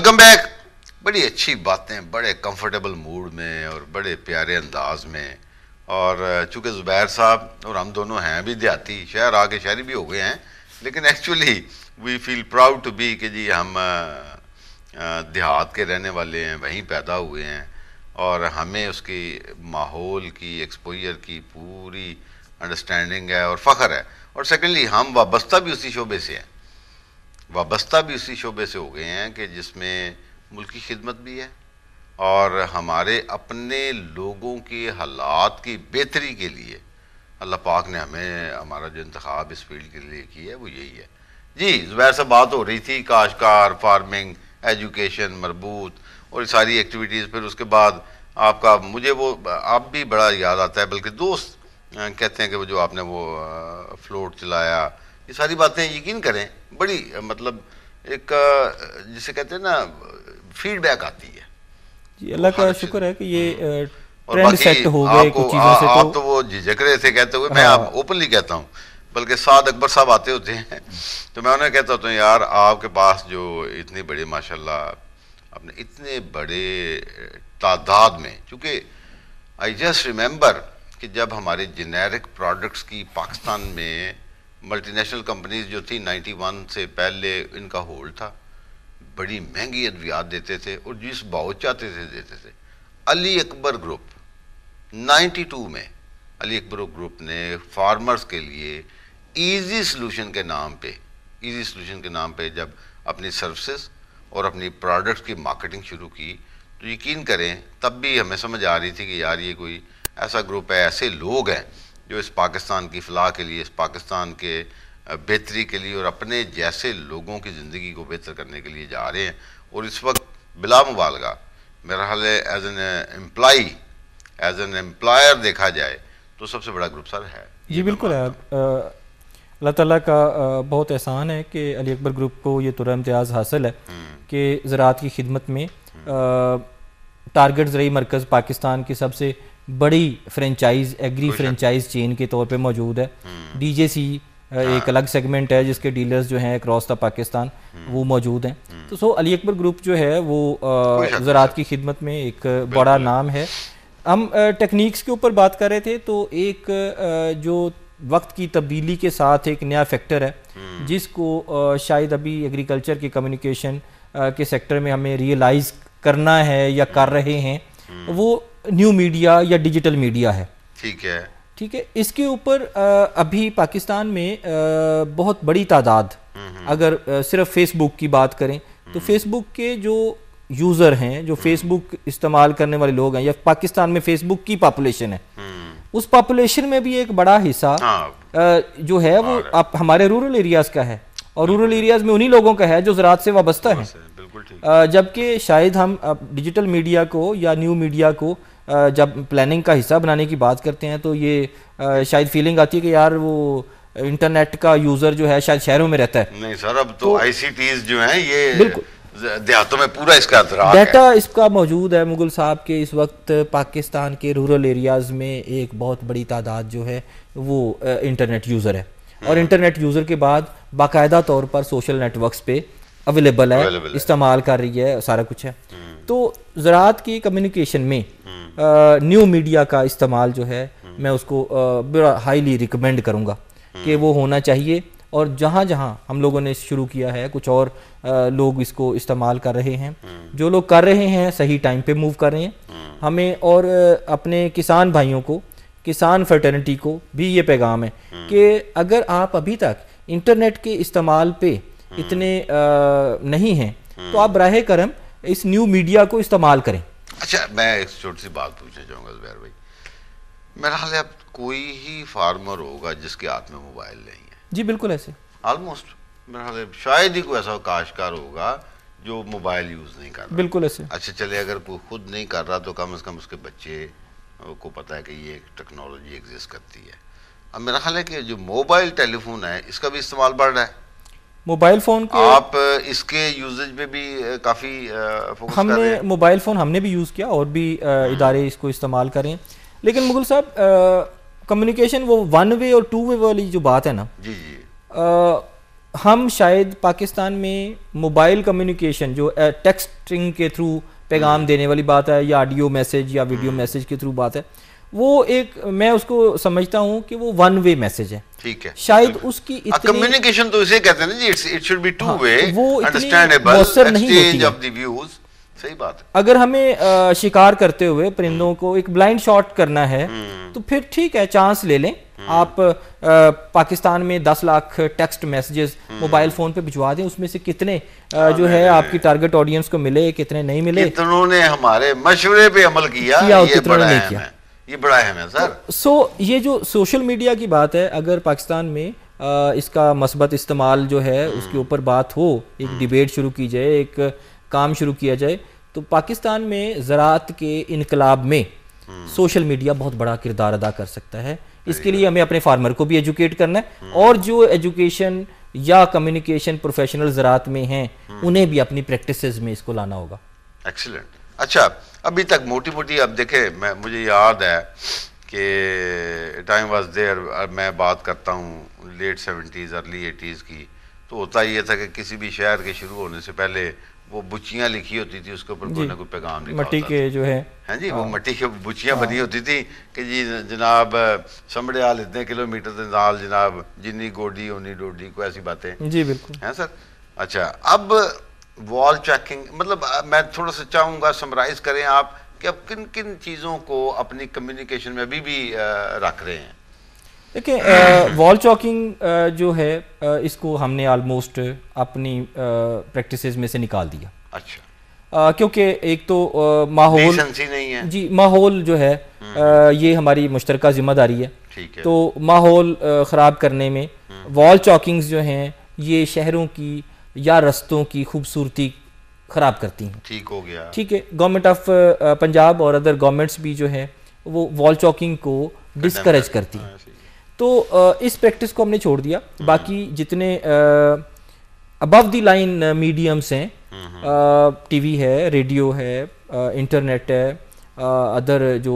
Welcome back बड़ी अच्छी बातें बड़े कंफर्टेबल मूड में और बड़े प्यारे अंदाज में और चूँकि ज़ुबैर साहब और हम दोनों हैं भी देहाती शहर आके शहरी भी हो गए हैं लेकिन actually we feel proud to be कि जी हम देहात के रहने वाले हैं वहीं पैदा हुए हैं और हमें उसकी माहौल की एक्सपोजर की पूरी अंडरस्टैंडिंग है और फ़ख्र है और सेकेंडली हम वाबस्ता भी उसी शोबे से हैं वाबस्ता भी इसी शोबे से हो गए हैं कि जिसमें मुल्क की खिदमत भी है और हमारे अपने लोगों के हालात की बेहतरी के लिए अल्लाह पाक ने हमें हमारा जो इंतखब इस फील्ड के लिए किया है वो यही है जी जुबैर से बात हो रही थी काशकार फार्मिंग एजुकेशन मरबूत और सारी एक्टिविटीज़ फिर उसके बाद आपका मुझे वो आप भी बड़ा याद आता है बल्कि दोस्त कहते हैं कि वो जो आपने वो फ्लोट चलाया ये सारी बातें यकीन करें बड़ी मतलब एक जिसे कहते हैं ना फीडबैक आती है जी अल्लाह का शुक्र है कि ये हम्म। ट्रेंड सेट हो गए कुछ चीजों से तो। आप तो वो झिझक रहे थे कहते हुए मैं हाँ। आप ओपनली कहता हूँ बल्कि साद अकबर साहब आते होते हैं तो मैं उन्हें कहता हूँ तो यार आपके पास जो इतने बड़े माशाल्लाह अपने इतने बड़े तादाद में चूँकि आई जस्ट रिमेंबर कि जब हमारे जेनेरिक प्रोडक्ट्स की पाकिस्तान में मल्टीनेशनल कंपनीज जो थी 91 से पहले इनका होल्ड था बड़ी महंगी अद्वियात देते थे और जिस भाव चाहते थे देते थे अली अकबर ग्रुप 92 में अली अकबर ग्रुप ने फार्मर्स के लिए इजी सॉल्यूशन के नाम पे इजी सॉल्यूशन के नाम पे जब अपनी सर्विसेज और अपनी प्रोडक्ट्स की मार्केटिंग शुरू की तो यकीन करें तब भी हमें समझ आ रही थी कि यार ये कोई ऐसा ग्रुप है ऐसे लोग हैं जो इस पाकिस्तान की फलाह के लिए इस पाकिस्तान के बेहतरी के लिए और अपने जैसे लोगों की ज़िंदगी को बेहतर करने के लिए जा रहे हैं और इस वक्त बिला मुबालगा मेरा हाल as an employee as an employer देखा जाए तो सबसे बड़ा ग्रुप सर है जी बिल्कुल है अल्लाह ताला का बहुत एहसान है कि अली अकबर ग्रुप को ये तुरा इम्तियाज़ हासिल है हम्म। कि ज़रात की खिदमत में टारगेट हम्म। ज़रूरी मरकज़ पाकिस्तान की सबसे बड़ी फ्रेंचाइज एग्री फ्रेंचाइज चेन के तौर पे मौजूद है डीजेसी हम्म। हाँ। एक अलग सेगमेंट है जिसके डीलर्स जो हैं अक्रॉस द पाकिस्तान वो मौजूद हैं हम्म। तो सो अली अकबर ग्रुप जो है वो ज़रात की खिदमत में एक बड़ा नाम है हम टेक्निक्स के ऊपर बात कर रहे थे तो एक जो वक्त की तब्दीली के साथ एक नया फैक्टर है हम्म। जिसको शायद अभी एग्रीकल्चर के कम्युनिकेशन के सेक्टर में हमें रियलाइज़ करना है या कर रहे हैं हम्म। वो न्यू मीडिया या डिजिटल मीडिया है ठीक है ठीक है इसके ऊपर अभी पाकिस्तान में बहुत बड़ी तादाद हम्म। अगर सिर्फ फेसबुक की बात करें तो फेसबुक हम्म। के जो यूज़र हैं जो फेसबुक इस्तेमाल करने वाले लोग हैं या पाकिस्तान में फेसबुक की पॉपुलेशन है उस पॉपुलेशन में भी एक बड़ा हिस्सा हाँ। जो है वो आप हमारे रूरल एरियाज का है और रूरल एरियाज़ में उन्हीं लोगों का है जो ज़रात से वाबस्ता है जबकि शायद हम डिजिटल मीडिया को या न्यू मीडिया को जब प्लानिंग का हिस्सा बनाने की बात करते हैं तो ये शायद फीलिंग आती है कि यार वो इंटरनेट का यूज़र जो है शायद शहरों में रहता है नहीं सर अब तो, तो जो है ये बिल्कुल देहातों में पूरा इसका डाटा इसका मौजूद है मुगल साहब के इस वक्त पाकिस्तान के रूरल एरियाज़ में एक बहुत बड़ी तादाद जो है वो इंटरनेट यूज़र है और इंटरनेट यूज़र के बाद बाकायदा तौर पर सोशल नेटवर्क्स पे अवेलेबल है इस्तेमाल कर रही है सारा कुछ है हम्म। तो ज़रात की कम्युनिकेशन में न्यू हम्म। मीडिया का इस्तेमाल जो है हम्म। मैं उसको बड़ा हाईली रिकमेंड करूँगा कि वो होना चाहिए और जहाँ जहाँ हम लोगों ने शुरू किया है कुछ और आ, लोग इसको इस्तेमाल कर रहे हैं जो लोग कर रहे हैं सही टाइम पे मूव कर रहे हैं हमें और अपने किसान भाइयों को किसान फर्टर्निटी को भी ये पैगाम है हम्म। कि अगर आप अभी तक इंटरनेट के इस्तेमाल पे हम्म। इतने आ, नहीं हैं तो हम्म। आप बरह करम इस न्यू मीडिया को इस्तेमाल करें अच्छा मैं एक छोटी सी बात पूछना चाहूँगा जुबैर भाई मेरा हाल अब कोई ही फार्मर होगा जिसके हाथ में मोबाइल नहीं है जी बिल्कुल ऐसे ऑलमोस्ट मेरा हाल शायद ही कोई ऐसा काशकार होगा जो मोबाइल यूज़ नहीं कर रहा बिल्कुल ऐसे अच्छा चले अगर कोई खुद नहीं कर रहा तो कम अज़ कम उसके बच्चे को पता है कि ये एक टेक्नोलॉजी एग्जिस्ट करती है अब मेरा ख्याल है कि जो मोबाइल टेलीफोन है इसका भी इस्तेमाल बढ़ रहा है मोबाइल फोन को आप इसके यूजेज पे भी काफी फोकस हमने मोबाइल फोन हमने भी यूज किया और भी हम्म। इदारे इसको इस्तेमाल करें लेकिन मुगल साहब कम्युनिकेशन वो वन वे और टू वे वाली जो बात है ना जी जी आ, हम शायद पाकिस्तान में मोबाइल कम्युनिकेशन जो टेक्सटिंग के थ्रू पैगाम देने वाली बात है या ऑडियो मैसेज या वीडियो मैसेज हम्म। के थ्रू बात है वो एक मैं उसको समझता हूँ कि वो वन वे मैसेज है ठीक है शायद उसकी कम्युनिकेशन तो इसे कहते हैं ना जी it should be two way वो इतनी नहीं होती है सही बात है अगर हमें आ, शिकार करते हुए परिंदों को एक ब्लाइंड शॉट करना है हम्म। तो फिर ठीक है चांस ले लें हम्म। आप आ, पाकिस्तान में दस lakh text messages mobile phone पे भिजवा दें उसमें से कितने आ, हाँ, जो है आपकी टारगेट ऑडियंस को मिले कितने नहीं मिले कितनों ने हमारे मशवरे पे अमल किया, किया ये बड़ा नहीं किया ये बड़ा अहम है सर सो तो, ये जो सोशल मीडिया की बात है अगर पाकिस्तान में इसका मस्बत इस्तेमाल जो है हम्म। उसके ऊपर बात हो एक डिबेट शुरू की जाए एक काम शुरू किया जाए तो पाकिस्तान में ज़रात के इनकलाब में हम्म। सोशल मीडिया बहुत बड़ा किरदार अदा कर सकता है इसके लिए हमें अपने फार्मर को भी एजुकेट करना है हम्म। और जो एजुकेशन या कम्युनिकेशन प्रोफेशनल ज़रात में हैं हम्म। उन्हें भी अपनी प्रैक्टिस में इसको लाना होगा एक्सीलेंट अच्छा अभी तक मोटी मोटी अब देखें मैं मुझे याद है कि टाइम वाज देयर मैं बात करता हूँ लेट सेवेंटीज़ अर्ली एटीज़ की तो होता ये था कि किसी भी शहर के शुरू होने से पहले वो बुचियाँ लिखी होती थी उसके ऊपर कोई ना कोई पैगाम लिखा मट्टी के जो है हैं हाँ जी वो हाँ। मट्टी के बुचियाँ हाँ। बनी होती थी कि जी जनाब समड़े आल इतने किलोमीटर के नाल जनाब जिनी गोडी उन्नी डोडी कोई ऐसी बातें जी बिल्कुल है सर अच्छा अब वॉल चेकिंग मतलब मैं थोड़ा सा चाहूँगा समराइज करें आप कि अब किन किन चीज़ों को अपनी कम्युनिकेशन में अभी भी रख रहे हैं देखिए वॉल चॉकिंग जो है आ, इसको हमने ऑलमोस्ट अपनी प्रैक्टिसेस में से निकाल दिया अच्छा क्योंकि एक तो माहौल नहीं है जी माहौल जो है आ, हम्म। ये हमारी मुश्तर जिम्मेदारी है तो माहौल ख़राब करने में वॉल हम्म। चॉकिंग्स जो हैं ये शहरों की या रस्तों की खूबसूरती ख़राब करती हैं ठीक हो गया ठीक है गवर्नमेंट ऑफ पंजाब और अदर गवर्नमेंट्स भी जो है वो वॉल चॉकिंग को डिस्करेज करती हैं हाँ, तो इस प्रैक्टिस को हमने छोड़ दिया हम्म। बाकी जितने अबव द लाइन मीडियम्स हैं टीवी हम्म। है रेडियो है इंटरनेट है अदर जो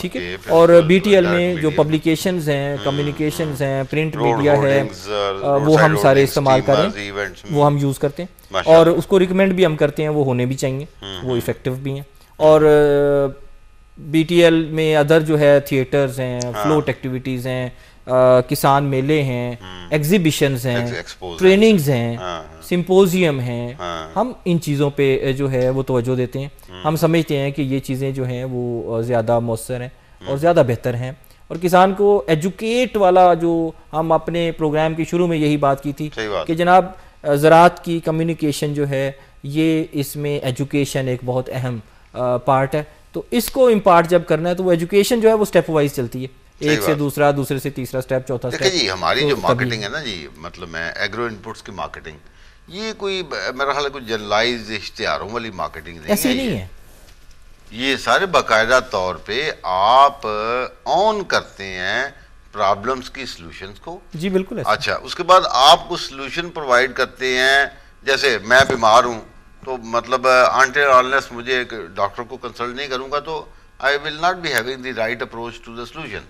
ठीक है और बीटीएल में जो पब्लिकेशन हैं कम्युनिकेशन हम्म, हैं प्रिंट मीडिया है uh, वो हम सारे इस्तेमाल करें वो हम यूज़ करते हैं और उसको रिकमेंड भी हम करते हैं वो होने भी चाहिए वो इफ़ेक्टिव भी हैं और बीटीएल में अदर जो है थिएटर्स हैं फ्लोट हाँ। एक्टिविटीज़ हैं आ, किसान मेले हैं एग्जीबिशन हम्म। हैं ट्रेनिंग्स हैं सिंपोजियम हाँ, हाँ। हैं हम इन चीज़ों पे जो है वो तोज्जो देते हैं हम्म। हम समझते हैं कि ये चीज़ें जो हैं वो ज़्यादा मौसर हैं और हम्म। ज़्यादा बेहतर हैं और किसान को एजुकेट वाला जो हम अपने प्रोग्राम की शुरू में यही बात की थी कि जनाब ज़रात की कम्युनिकेशन जो है ये इसमें एजुकेशन एक बहुत अहम पार्ट है तो इसको इम्पार्ट जब करना है तो वो एजुकेशन जो है वो स्टेप वाइज चलती है एक से दूसरा दूसरे से तीसरा स्टेप चौथा स्टेप जी हमारी तो जो मार्केटिंग है ना जी मतलब मैं एग्रो इनपुट्स की मार्केटिंग ये कोई मेरा ख्याल कोई जनरलाइज इश्तेहारों वाली मार्केटिंग नहीं ऐसी है नहीं है ये सारे बाकायदा तौर पे आप ऑन करते हैं प्रॉब्लम्स की सॉल्यूशंस को जी बिल्कुल अच्छा उसके बाद आपको सॉल्यूशन प्रोवाइड करते हैं जैसे मैं बीमार हूँ तो मतलब आंटे uh, ऑलनेस मुझे एक डॉक्टर को कंसल्ट नहीं करूँगा तो I will not be having the right approach to the solution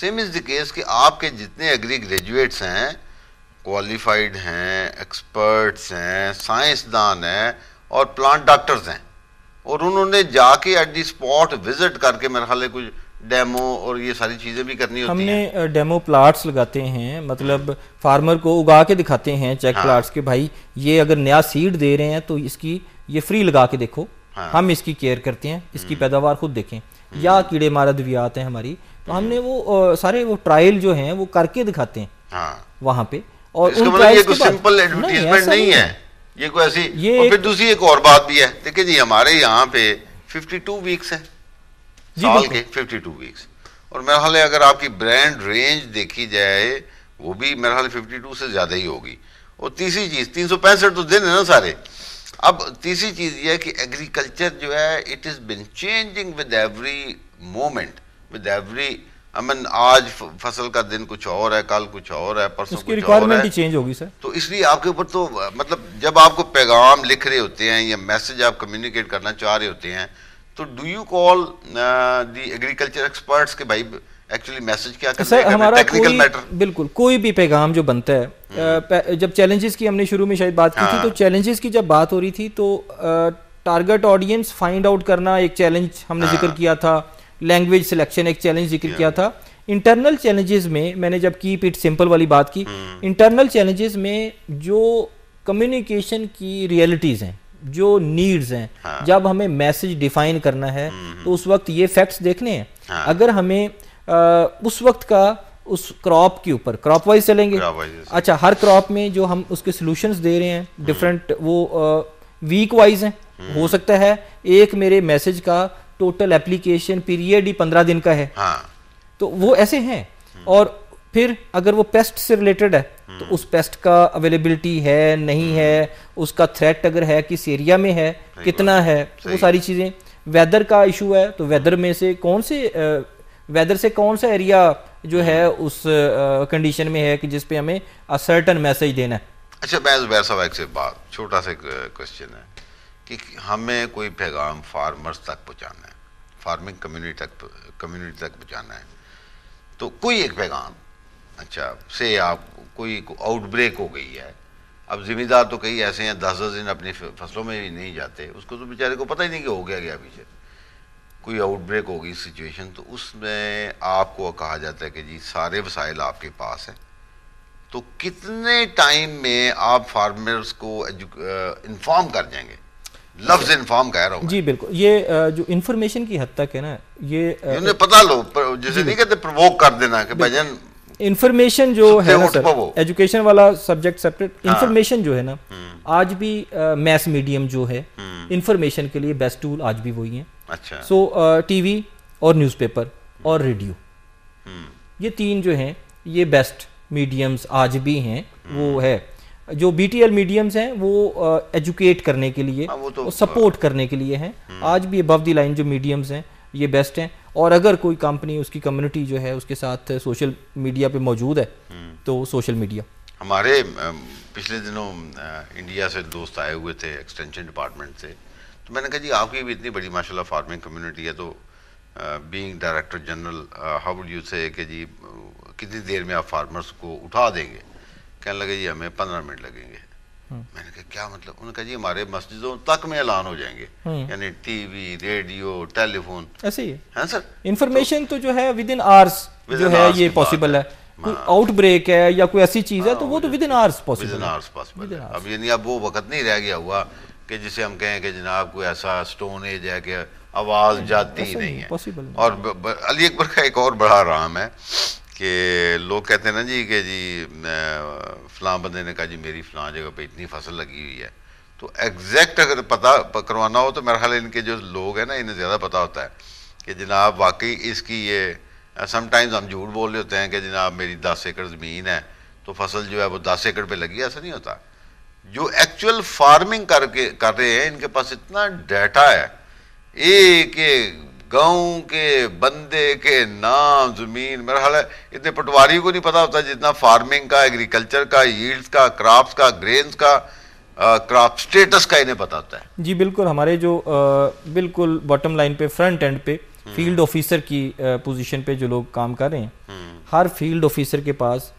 same is the case कि आपके जितने एग्री ग्रेजुएट्स हैं क्वालिफाइड हैं एक्सपर्ट्स हैं साइंसदान हैं और प्लांट डॉक्टर्स हैं और उन्होंने जाके एट दी स्पॉट विज़िट करके मेरे ख्याल कुछ डेमो और ये सारी चीज़ें भी करनी होती हैं हमने डेमो प्लाट्स लगाते हैं मतलब फार्मर को उगा के दिखाते हैं चेक हाँ। प्लाट्स के भाई ये अगर नया सीड दे रहे हैं तो इसकी ये फ्री लगा के देखो हाँ। हम इसकी केयर करते हैं इसकी हम्म। पैदावार खुद देखें हम्म। या कीड़े मारा दवियात है हमारी तो हम्म। हमने वो आ, सारे वो ट्रायल जो है वो करके दिखाते हैं हाँ। वहाँ पे और मतलब ये सिंपल एडवर्टीजमेंट नहीं है ये कोई ऐसी और फिर दूसरी एक और बात भी है देखिए जी हमारे यहाँ पे 52 वीक्स है साल के फिफ्टी टू वीक्स और मेरा हाल अगर आपकी ब्रांड रेंज देखी जाए वो भी मेरा हाल फिफ्टी टू से ज़्यादा ही होगी और तीसरी चीज़ तीन सौ पैंसठ तो दिन है ना सारे अब तीसरी चीज़ ये है कि एग्रीकल्चर जो है it is been changing with every moment with every I mean आज फसल का दिन कुछ और है कल कुछ और है परसों कुछ और है चेंज होगी सर तो इसलिए आपके ऊपर तो मतलब जब आपको पैगाम लिख रहे होते हैं या मैसेज आप कम्युनिकेट करना चाह रहे होते हैं तो do you call the agriculture experts के भाई एक्चुअली मैसेज क्या करना सर हमारा टेक्निकल मैटर बिल्कुल कोई भी पैगाम जो बनता है hmm. uh, जब चैलेंजेस की हमने शुरू में शायद बात की थी हाँ। तो चैलेंजेस की जब बात हो रही थी तो टारगेट ऑडियंस फाइंड आउट करना एक चैलेंज हमने जिक्र हाँ। किया था लैंग्वेज सिलेक्शन एक चैलेंज जिक्र किया था इंटरनल चैलेंजेस में मैंने जब कीप इट सिंपल वाली बात की इंटरनल hmm. चैलेंजेस में जो कम्युनिकेशन की रियलिटीज़ हैं जो नीड्स हैं हाँ। जब हमें मैसेज डिफाइन करना है हम्म, हम्म। तो उस वक्त ये फैक्ट्स देखने हैं हाँ। अगर हमें आ, उस वक्त का उस क्रॉप के ऊपर क्रॉप वाइज चलेंगे अच्छा हर क्रॉप में जो हम उसके सोल्यूशन दे रहे हैं डिफरेंट हम्म। वो वीक वाइज हैं हो सकता है एक मेरे मैसेज का टोटल एप्लीकेशन पीरियड ही पंद्रह दिन का है हाँ। तो वो ऐसे हैं और फिर अगर वो पेस्ट से रिलेटेड है तो हम्म। उस पेस्ट का अवेलेबिलिटी है नहीं हम्म। है उसका थ्रेट अगर है किस एरिया में है कितना है वो सारी चीज़ें वेदर का इशू है तो वेदर में से कौन से वेदर से कौन सा एरिया जो है हम्म। उस कंडीशन में है कि जिस पे हमें असर्टन मैसेज देना है अच्छा बैस बैस एक से बात छोटा सा क्वेश्चन है कि हमें कोई पैगाम फार्मर्स तक पहुंचाना है फार्मिंग कम्युनिटी तक कम्युनिटी तक पहुंचाना है तो कोई एक पैगाम अच्छा से आप कोई आउटब्रेक हो गई है अब जिम्मेदार तो कई ऐसे हैं दस दस दिन अपनी फसलों में भी नहीं जाते उसको तो बेचारे को पता ही नहीं कि हो गया क्या पीछे कोई आउटब्रेक हो गई सिचुएशन तो उसमें आपको कहा जाता है कि जी सारे वसाइल आपके पास हैं तो कितने टाइम में आप फार्मर्स को इन्फॉर्म कर जाएंगे लफ्ज इन्फॉर्म कह रहा हूँ जी बिल्कुल ये जो इन्फॉर्मेशन की हद तक है ना ये पता लो जैसे नहीं कहते प्रवोक कर देना कि भजन इन्फॉर्मेशन हाँ। जो है ना सर एजुकेशन वाला सब्जेक्ट सेपरेट इन्फॉर्मेशन जो है ना आज भी मैथ मीडियम जो है इन्फॉर्मेशन के लिए बेस्ट टूल आज भी वही है अच्छा सो टीवी और न्यूज़पेपर और रेडियो हम्म। ये तीन जो हैं ये बेस्ट मीडियम्स आज भी हैं हम्म। वो है जो बी टी एल मीडियम्स हैं वो एजुकेट करने के लिए सपोर्ट हाँ, तो, हाँ। करने के लिए हैं हम्म। आज भी अबव दी लाइन जो मीडियम्स हैं ये बेस्ट हैं और अगर कोई कंपनी उसकी कम्युनिटी जो है उसके साथ सोशल मीडिया पे मौजूद है हम्म। तो सोशल मीडिया हमारे पिछले दिनों इंडिया से दोस्त आए हुए थे एक्सटेंशन डिपार्टमेंट से तो मैंने कहा जी आपकी भी इतनी बड़ी माशाल्लाह फार्मिंग कम्युनिटी है तो being director general how would you say कि जी कितनी देर में आप फार्मर्स को उठा देंगे कहने लगे जी हमें पंद्रह मिनट लगेंगे हम्म। मैंने कहा क्या मतलब उन्होंने कहा जी हमारे मस्जिदों तक में ऐलान हो जाएंगे हम्म। यानी टीवी रेडियो टेलीफोन ऐसे ही है हाँ सर इन्फॉर्मेशन तो, तो जो है विद इन आवर्स जो है ये पॉसिबल है आउटब्रेक हाँ। है या कोई ऐसी चीज है हाँ, तो वो तो within hours possible within hours possible अब यानी अब वो वक्त नहीं रह गया हुआ कि जिसे हम कहें कि जनाब कोई ऐसा स्टोन एज है कि आवाज जाती ही नहीं है और अली अकबर का एक और बड़ा आराम है कि लोग कहते हैं ना जी कि जी फलां बंदे ने कहा जी मेरी फलां जगह पे इतनी फसल लगी हुई है तो एग्जैक्ट अगर पता करवाना हो तो मेरा ख्याल इनके जो लोग हैं ना इन्हें ज़्यादा पता होता है कि जनाब वाकई इसकी ये समटाइम्स हम झूठ बोल रहे होते हैं कि जनाब मेरी दस एकड़ ज़मीन है तो फसल जो है वो दस एकड़ पर लगी ऐसा नहीं होता जो एक्चुअल फार्मिंग करके कर रहे हैं इनके पास इतना डाटा है एक एक गाँव के बंदे के नाम जमीन मेरा हाल है इतने पटवारी को नहीं पता होता जितना फार्मिंग का एग्रीकल्चर का यील्ड्स का क्रॉप्स का ग्रेन्स का क्रॉप स्टेटस का इन्हें पता होता है जी बिल्कुल हमारे जो आ, बिल्कुल बॉटम लाइन पे फ्रंट एंड पे फील्ड हम्म। ऑफिसर की पोजीशन पे जो लोग काम कर रहे हैं हम्म। हर फील्ड ऑफिसर के पास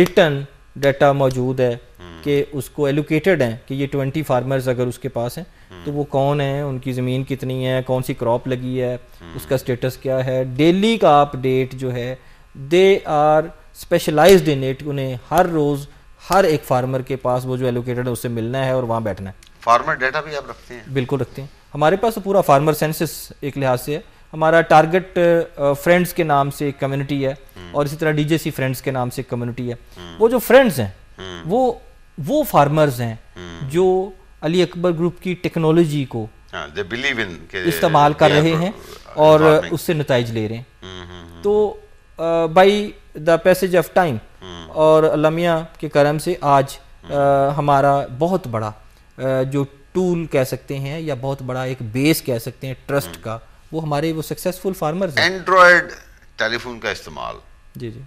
रिटर्न डाटा मौजूद है हम्म। कि उसको एलोकेटेड है कि ये ट्वेंटी फार्मर्स अगर उसके पास हैं तो वो कौन है उनकी ज़मीन कितनी है कौन सी क्रॉप लगी है उसका स्टेटस क्या है डेली का अपडेट जो है they are specialized in it उन्हें हर रोज़ हर एक फार्मर के पास वो जो एलोकेटेड है उससे मिलना है और वहाँ बैठना है फार्मर डेटा भी आप रखते हैं बिल्कुल रखते हैं हमारे पास तो पूरा फार्मर सेंसिस एक लिहाज से है हमारा टारगेट फ्रेंड्स के नाम से एक कम्युनिटी है और इसी तरह डीजेसी फ्रेंड्स के नाम से एक कम्युनिटी है वो जो फ्रेंड्स हैं हम्म। वो वो फार्मर्स हैं हम्म। जो अली अकबर ग्रुप की टेक्नोलॉजी को हाँ, इस्तेमाल कर रहे हैं uh, और उससे नतज ले रहे हैं हम्म, हम्म, हम्म। तो by the passage of time और अलामिया के करम से आज आ, हमारा बहुत बड़ा आ, जो टूल कह सकते हैं या बहुत बड़ा एक बेस कह सकते हैं ट्रस्ट का वो हमारे वो सक्सेसफुल फार्मर्स एंड्रॉयड टेलीफोन का इस्तेमाल जी जी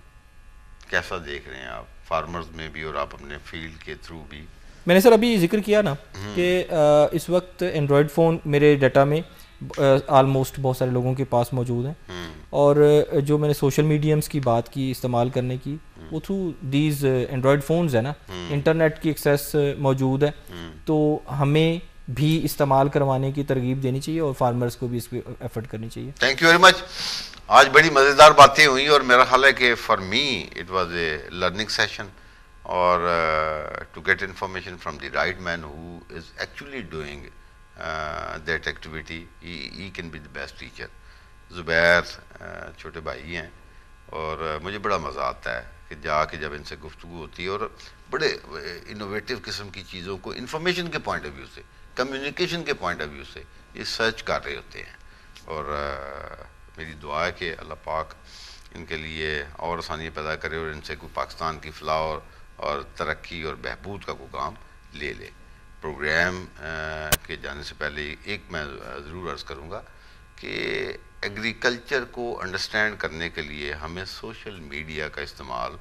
कैसा देख रहे हैं आप फार्मर्स में भी और आप अपने फील्ड के थ्रू भी મેનેસર અબી ઝિકર કિયા ના કે આ ઇસ વક્ત Android ફોન મેરે ડેટા મે આલમોસ્ટ બહોત سارے લોગો કે પાસ મોજુદ હે ઓર જો મેને સોશિયલ મીડિયામ્સ કી બાત કી ઇસ્તેમાલ કરને કી વો થૂ ધીસ Android ફોન્સ હે ના ઇન્ટરનેટ કી એક્સેસ મોજુદ હે તો હમે ભી ઇસ્તેમાલ કરવાને કી તરગીબ દેની ચીયે ઓર ફાર્મર્સ કો ભી ઇસપે એફર્ટ કરની ચીયે થેન્ક યુ વેરી મચ આજ બડી મજેદાર બાતે હુઈ ઓર મેરા ખ્યાલ હે કે for me it was a learning session or uh, to get information from the right man who is actually doing uh, that activity, he, he can be the best teacher. Zubair uh, छोटे भाई हैं और uh, मुझे बड़ा मज़ा आता है कि जाके जब इनसे गुफ्तु होती है और बड़े इनोवेटिव uh, किस्म की चीज़ों को इन्फॉर्मेशन के पॉइंट ऑफ व्यू से कम्युनिकेशन के पॉइंट ऑफ व्यू से ये सर्च कर रहे होते हैं और आ, मेरी दुआ है कि अल्लाह पाक इनके लिए और आसानियाँ पैदा करे और इनसे कोई पाकिस्तान की फलाह और और तरक्की और बहबूद का को काम ले ले प्रोग्राम के जाने से पहले एक मैं ज़रूर अर्ज़ करूँगा कि एग्रीकल्चर को अंडरस्टैंड करने के लिए हमें सोशल मीडिया का इस्तेमाल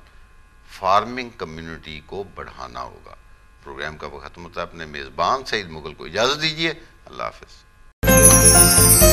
फार्मिंग कम्युनिटी को बढ़ाना होगा प्रोग्राम का वक्त होता है अपने मेज़बान सईद मुगल को इजाज़त दीजिए अल्लाह हाफ